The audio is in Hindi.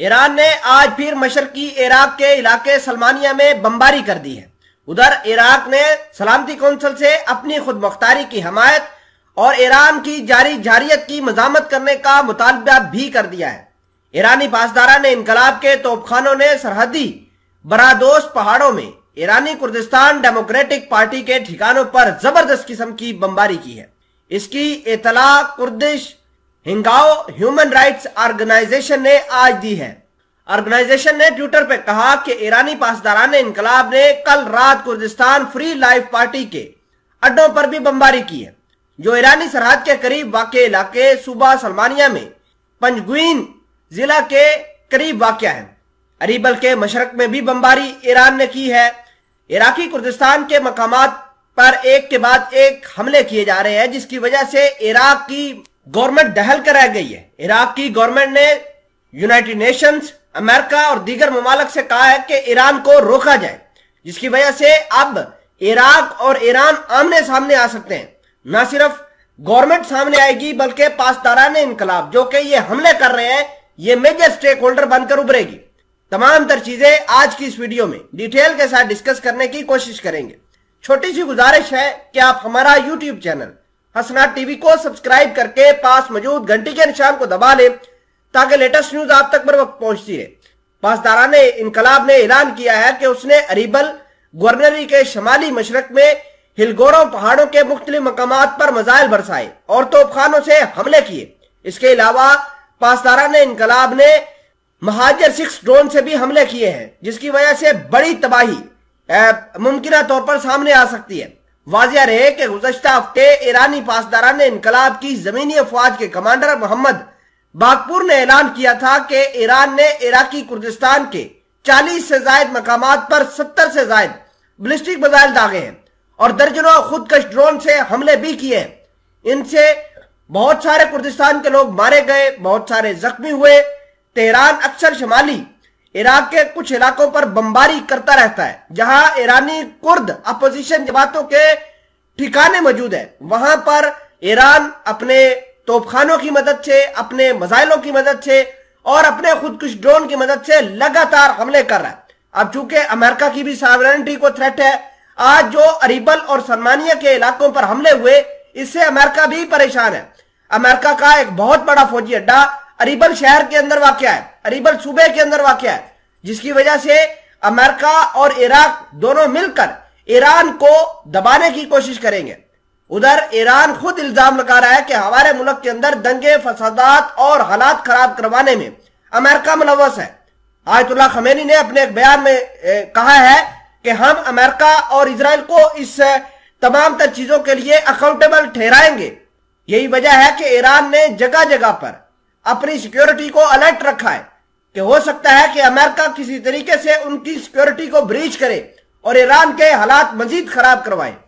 ईरान ने आज फिर मशरकी इराक के इलाके सलमानिया में बमबारी कर दी है उधर इराक ने सलामती कौंसिल से अपनी खुद मुख्तारी की हमायत और ईरान की जारी जारियत की मजामत करने का मुतालबा भी कर दिया है ईरानी पासदारा ने इनकलाब के तोपखानों ने सरहदी बरादोस पहाड़ों में ईरानी कुर्दिस्तान डेमोक्रेटिक पार्टी के ठिकानों पर जबरदस्त किस्म की बमबारी की है इसकी इतला Kurdish Hengaw human rights organisation ने आज दी है ऑर्गेनाइजेशन ने ट्विटर पर कहा कि ईरानी पासदारान इनकलाब ने कल रात कुर्दिस्तान फ्री लाइफ पार्टी के अड्डों पर भी बमबारी की है जो ईरानी सरहद के करीब वाक इलाके सूबा सलमानिया में पंजगुइन जिला के करीब वाक है अरीबल के मशरक में भी बमबारी ईरान ने की है इराकी कुर्दिस्तान के मकाम पर एक के बाद एक हमले किए जा रहे हैं जिसकी वजह से इराक की गवर्नमेंट दहल रह गई है इराक की गवर्नमेंट ने यूनाइटेड नेशंस अमेरिका और दीगर ममालक से कहा है कि ईरान को रोका जाए जिसकी वजह से अब इराक और ईरान आमने सामने आ सकते हैं ना सिर्फ गवर्नमेंट सामने आएगी बल्कि ने इनकलाब जो कि ये हमले कर रहे हैं ये मेजर स्टेक होल्डर बनकर उभरेगी तमाम तर चीजें आज की इस वीडियो में डिटेल के साथ डिस्कस करने की कोशिश करेंगे छोटी सी गुजारिश है कि आप हमारा यूट्यूब चैनल हसना टीवी को सब्सक्राइब करके पास मौजूद घंटी के निशान को दबा लें ताकि लेटेस्ट न्यूज आप तक पर वक्त पहुंचती है पासदारा ने इनकलाब ने ऐलान किया है कि उसने अरीबल गवर्नरी के शमाली मशरक में हिलगोरों पहाड़ों के मुख्तलि मकाम पर मजाइल बरसाए और तोपखानों से हमले किए इसके अलावा पासदारा ने इनकलाब ने महाजर सिक्स ड्रोन से भी हमले किए हैं जिसकी वजह से बड़ी तबाही मुमकिन तौर पर सामने आ सकती है वाजिया रहे कि गुजशत हफ्ते ईरानी पासदारान इनकलाब की जमीनी अफवाज के कमांडर मोहम्मद बागपुर ने ऐलान किया था कि ईरान ने इराकी कुर्दिस्तान के 40 से जायद मकाम पर 70 से जायद बलिस्टिक मिजाइल दागे हैं और दर्जनों खुदकश ड्रोन से हमले भी किए हैं इनसे बहुत सारे कुर्दिस्तान के लोग मारे गए बहुत सारे जख्मी हुए तेहरान अक्सर शुमाली इराक के कुछ इलाकों पर बमबारी करता रहता है जहां ईरानी कुर्द अपोजिशन जमातों के ठिकाने मौजूद है वहां पर ईरान अपने तोपखानों की मदद से अपने मजाइलों की मदद से और अपने खुदकुश ड्रोन की मदद से लगातार हमले कर रहा है अब चूंकि अमेरिका की भी सॉवरेनिटी को थ्रेट है आज जो अरिबल और सलमानिया के इलाकों पर हमले हुए इससे अमेरिका भी परेशान है अमेरिका का एक बहुत बड़ा फौजी अड्डा अरीबल शहर के अंदर वाक है अरीबल सूबे के अंदर वाक है जिसकी वजह से अमेरिका और इराक दोनों मिलकर ईरान को दबाने की कोशिश करेंगे उधर ईरान खुद इल्जाम लगा रहा है कि हमारे मुल्क के अंदर दंगे फसादात और हालात खराब करवाने में अमेरिका मुलवस है आयतुल्ला खमेनी ने अपने एक बयान में ए, कहा है कि हम अमेरिका और इसराइल को इस तमाम तर चीजों के लिए अकाउंटेबल ठहराएंगे यही वजह है कि ईरान ने जगह जगह पर अपनी सिक्योरिटी को अलर्ट रखा है कि हो सकता है कि अमेरिका किसी तरीके से उनकी सिक्योरिटी को ब्रीच करे और ईरान के हालात मजीद खराब करवाए